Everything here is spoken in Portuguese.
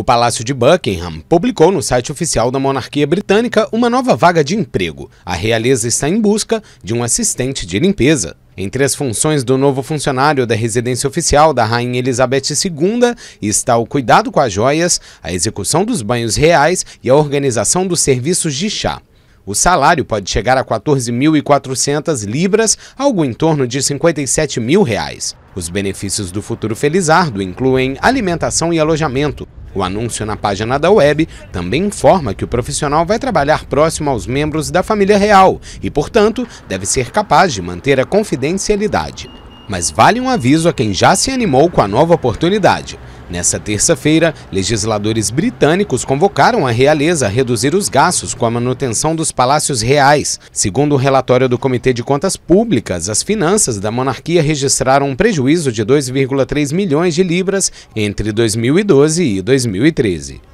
O Palácio de Buckingham publicou no site oficial da monarquia britânica uma nova vaga de emprego. A realeza está em busca de um assistente de limpeza. Entre as funções do novo funcionário da residência oficial da Rainha Elizabeth II está o cuidado com as joias, a execução dos banhos reais e a organização dos serviços de chá. O salário pode chegar a 14.400 libras, algo em torno de 57 mil reais. Os benefícios do futuro Felizardo incluem alimentação e alojamento, o anúncio na página da web também informa que o profissional vai trabalhar próximo aos membros da família real e, portanto, deve ser capaz de manter a confidencialidade. Mas vale um aviso a quem já se animou com a nova oportunidade. Nessa terça-feira, legisladores britânicos convocaram a realeza a reduzir os gastos com a manutenção dos palácios reais. Segundo o relatório do Comitê de Contas Públicas, as finanças da monarquia registraram um prejuízo de 2,3 milhões de libras entre 2012 e 2013.